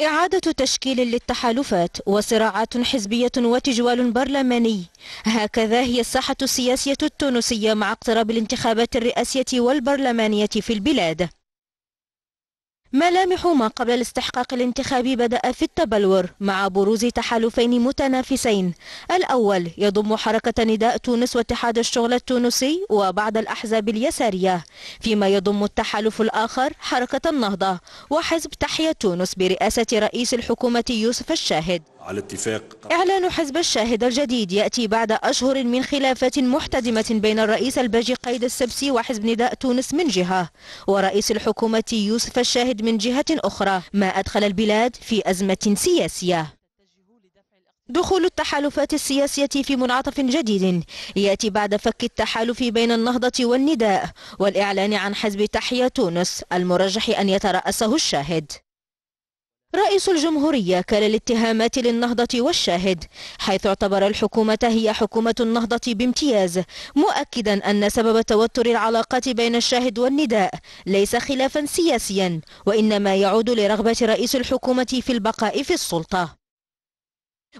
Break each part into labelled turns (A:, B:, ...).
A: إعادة تشكيل للتحالفات وصراعات حزبية وتجوال برلماني هكذا هي الساحة السياسية التونسية مع اقتراب الانتخابات الرئاسية والبرلمانية في البلاد ملامح ما قبل الاستحقاق الانتخابي بدأ في التبلور مع بروز تحالفين متنافسين الأول يضم حركة نداء تونس واتحاد الشغل التونسي وبعض الأحزاب اليسارية فيما يضم التحالف الآخر حركة النهضة وحزب تحيا تونس برئاسة رئيس الحكومة يوسف الشاهد على اتفاق إعلان حزب الشاهد الجديد يأتي بعد أشهر من خلافات محتدمة بين الرئيس الباجي قيد السبسي وحزب نداء تونس من جهة ورئيس الحكومة يوسف الشاهد من جهة أخرى ما أدخل البلاد في أزمة سياسية دخول التحالفات السياسية في منعطف جديد يأتي بعد فك التحالف بين النهضة والنداء والإعلان عن حزب تحيا تونس المرجح أن يترأسه الشاهد رئيس الجمهورية كال الاتهامات للنهضة والشاهد حيث اعتبر الحكومة هي حكومة النهضة بامتياز مؤكدا أن سبب توتر العلاقات بين الشاهد والنداء ليس خلافا سياسيا وإنما يعود لرغبة رئيس الحكومة في البقاء في السلطة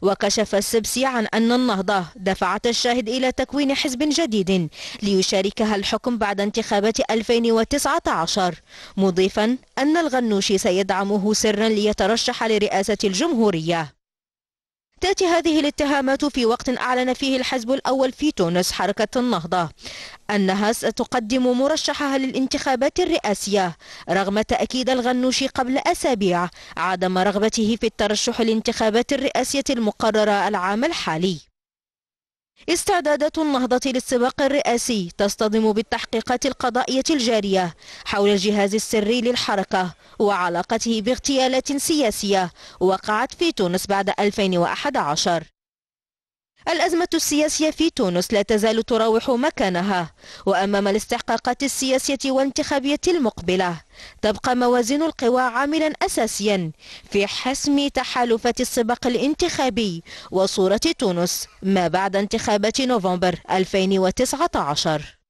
A: وكشف السبسي عن أن النهضة دفعت الشاهد إلى تكوين حزب جديد ليشاركها الحكم بعد انتخابات 2019 مضيفا أن الغنوشي سيدعمه سرا ليترشح لرئاسة الجمهورية تأتي هذه الاتهامات في وقت أعلن فيه الحزب الأول في تونس حركة النهضة أنها ستقدم مرشحها للانتخابات الرئاسية رغم تأكيد الغنوشي قبل أسابيع عدم رغبته في الترشح للانتخابات الرئاسية المقررة العام الحالي استعدادات النهضة للسباق الرئاسي تصطدم بالتحقيقات القضائية الجارية حول الجهاز السري للحركة وعلاقته باغتيالات سياسية وقعت في تونس بعد 2011 الأزمة السياسية في تونس لا تزال تراوح مكانها وأمام الاستحقاقات السياسية والانتخابية المقبلة تبقى موازين القوى عاملا أساسيا في حسم تحالفات السباق الانتخابي وصورة تونس ما بعد انتخابات نوفمبر 2019